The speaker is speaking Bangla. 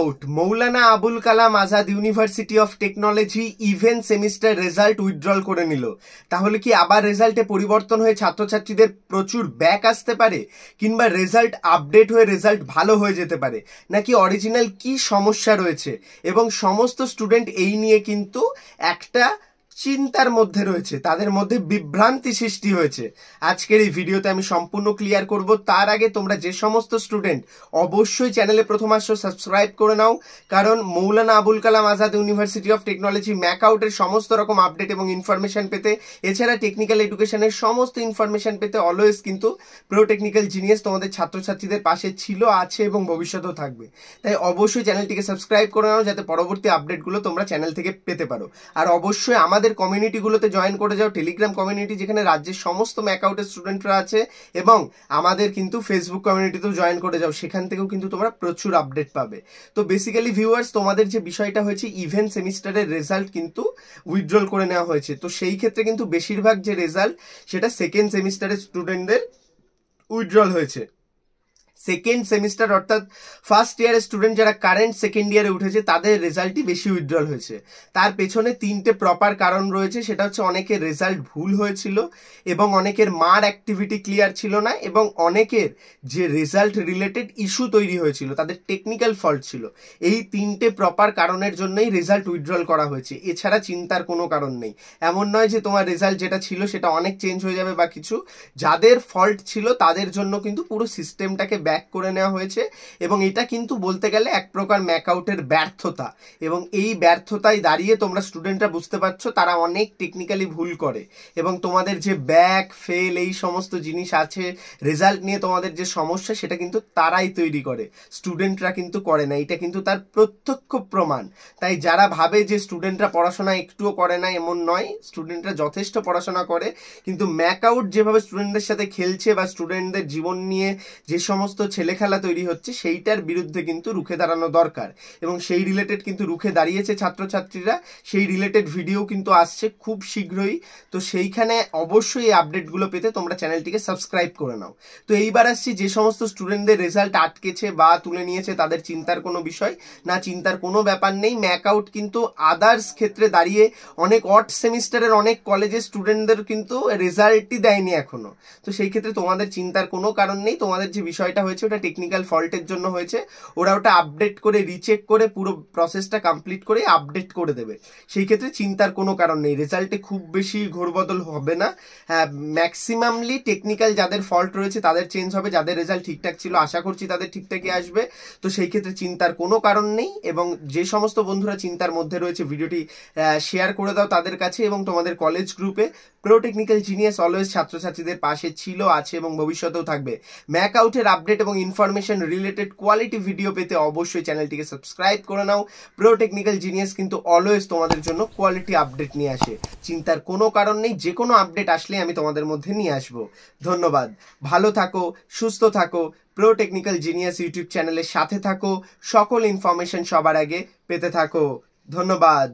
out Maulana Abul Kalam Azad university of technology even semester result withdrawal করে নিল তাহলে কি আবার রেজাল্টে পরিবর্তন হয়ে ছাত্রছাত্রীদের প্রচুর ব্যাক আসতে পারে কিংবা রেজাল্ট আপডেট হয়ে রেজাল্ট ভালো হয়ে যেতে পারে নাকি অরিজিনাল কি সমস্যা রয়েছে এবং সমস্ত স্টুডেন্ট এই নিয়ে কিন্তু একটা চিন্তার মধ্যে রয়েছে তাদের মধ্যে বিভ্রান্তি সৃষ্টি হয়েছে আজকের এই ভিডিওতে আমি সম্পূর্ণ ক্লিয়ার করব তার আগে তোমরা যে সমস্ত স্টুডেন্ট অবশ্যই চ্যানেলে প্রথম আসছো সাবস্ক্রাইব করে নাও কারণ Maulana Abul Kalam Azad university of technology ম্যাকআউটের সমস্ত রকম আপডেট এবং ইনফরমেশান পেতে এছাড়া টেকনিক্যাল এডুকেশনের সমস্ত ইনফরমেশান পেতে অলওয়েজ কিন্তু প্রো টেকনিক্যাল জিনিয়াস তোমাদের ছাত্রছাত্রীদের পাশে ছিল আছে এবং ভবিষ্যতেও থাকবে তাই অবশ্যই চ্যানেলটিকে সাবস্ক্রাইব করে নাও যাতে পরবর্তী আপডেটগুলো তোমরা চ্যানেল থেকে পেতে পারো আর অবশ্যই আমাদের আমাদের কমিউনিটিগুলোতে জয়েন করে যাও টেলিগ্রাম কমিউনিটি যেখানে রাজ্যের সমস্ত ম্যাকআউটের স্টুডেন্টরা আছে এবং আমাদের কিন্তু ফেসবুক কমিউনিটিতেও জয়েন করে যাও সেখান থেকেও কিন্তু তোমরা প্রচুর আপডেট পাবে তো বেসিক্যালি ভিউয়ার্স তোমাদের যে বিষয়টা হয়েছে ইভেন্ট সেমিস্টারের রেজাল্ট কিন্তু উইথড্রল করে নেওয়া হয়েছে তো সেই ক্ষেত্রে কিন্তু বেশিরভাগ যে রেজাল্ট সেটা সেকেন্ড সেমিস্টারের স্টুডেন্টদের উইথড্রল হয়েছে সেকেন্ড সেমিস্টার অর্থাৎ ফার্স্ট ইয়ারের স্টুডেন্ট যারা কারেন্ট সেকেন্ড ইয়ারে উঠেছে তাদের রেজাল্টই বেশি উইথড্রল হয়েছে তার পেছনে তিনটে প্রপার কারণ রয়েছে সেটা হচ্ছে অনেকের রেজাল্ট ভুল হয়েছিল এবং অনেকের মার অ্যাক্টিভিটি ক্লিয়ার ছিল না এবং অনেকের যে রেজাল্ট রিলেটেড ইস্যু তৈরি হয়েছিল তাদের টেকনিক্যাল ফল্ট ছিল এই তিনটে প্রপার কারণের জন্যই রেজাল্ট উইথড্রল করা হয়েছে এছাড়া চিন্তার কোনো কারণ নেই এমন নয় যে তোমার রেজাল্ট যেটা ছিল সেটা অনেক চেঞ্জ হয়ে যাবে বা কিছু যাদের ফল্ট ছিল তাদের জন্য কিন্তু পুরো সিস্টেমটাকে ব্যাক করে নেওয়া হয়েছে এবং এটা কিন্তু বলতে গেলে এক প্রকার ম্যাকআউটের ব্যর্থতা এবং এই ব্যর্থতায় দাঁড়িয়ে তোমরা স্টুডেন্টরা বুঝতে পারছো তারা অনেক টেকনিক্যালি ভুল করে এবং তোমাদের যে ব্যাক ফেল এই সমস্ত জিনিস আছে রেজাল্ট নিয়ে তোমাদের যে সমস্যা সেটা কিন্তু তারাই তৈরি করে স্টুডেন্টরা কিন্তু করে না এটা কিন্তু তার প্রত্যক্ষ প্রমাণ তাই যারা ভাবে যে স্টুডেন্টরা পড়াশোনা একটুও করে না এমন নয় স্টুডেন্টরা যথেষ্ট পড়াশোনা করে কিন্তু ম্যাকআউট যেভাবে স্টুডেন্টদের সাথে খেলছে বা স্টুডেন্টদের জীবন নিয়ে যে সমস্ত ছেলে খেলা তৈরি হচ্ছে সেইটার বিরুদ্ধে কিন্তু রুখে দাঁড়ানো দরকার এবং সেই রিলেটেড কিন্তু রুখে দাঁড়িয়েছে ছাত্রছাত্রীরা সেই রিলেটেড ভিডিও কিন্তু আসছে খুব শীঘ্রই তো সেইখানে অবশ্যই আপডেটগুলো পেতে তোমরা চ্যানেলটিকে সাবস্ক্রাইব করে নাও তো এইবার আসছি যে সমস্ত স্টুডেন্টদের রেজাল্ট আটকেছে বা তুলে নিয়েছে তাদের চিন্তার কোনো বিষয় না চিন্তার কোনো ব্যাপার নেই ম্যাক আউট কিন্তু আদার্স ক্ষেত্রে দাঁড়িয়ে অনেক অট সেমিস্টারের অনেক কলেজের স্টুডেন্টদের কিন্তু রেজাল্টই দেয়নি এখনো তো সেই ক্ষেত্রে তোমাদের চিন্তার কোনো কারণ নেই তোমাদের যে বিষয়টা হয়েছে ওটা টেকনিক্যাল ফল্টের জন্য হয়েছে ওরা ওটা আপডেট করে রিচেক করে পুরো প্রসেসটা কমপ্লিট করে আপডেট করে দেবে সেই ক্ষেত্রে চিন্তার কোনো কারণ নেই রেজাল্টে খুব বেশি ঘোরবদল হবে না হ্যাঁ ম্যাক্সিমামলি টেকনিক্যাল যাদের ফল্ট রয়েছে তাদের চেঞ্জ হবে যাদের রেজাল্ট ঠিকঠাক ছিল আশা করছি তাদের ঠিকঠাকই আসবে তো সেই ক্ষেত্রে চিন্তার কোনো কারণ নেই এবং যে সমস্ত বন্ধুরা চিন্তার মধ্যে রয়েছে ভিডিওটি শেয়ার করে দাও তাদের কাছে এবং তোমাদের কলেজ গ্রুপে প্রো টেকনিক্যাল জিনিয়াস অলওয়েজ ছাত্রছাত্রীদের পাশে ছিল আছে এবং ভবিষ্যতেও থাকবে ম্যাক আউটের আপডেট এবং ইনফরমেশন রিলেটেড কোয়ালিটি ভিডিও পেতে অবশ্যই চ্যানেলটিকে সাবস্ক্রাইব করে নাও প্রো টেকনিক্যাল জিনিয়াস কিন্তু অলওয়েজ তোমাদের জন্য কোয়ালিটি আপডেট নিয়ে আসে চিন্তার কোনো কারণ নেই যে কোনো আপডেট আসলে আমি তোমাদের মধ্যে নিয়ে আসব ধন্যবাদ ভালো থাকো সুস্থ থাকো প্রো টেকনিক্যাল জিনিয়াস ইউটিউব চ্যানেলের সাথে থাকো সকল ইনফরমেশন সবার আগে পেতে থাকো ধন্যবাদ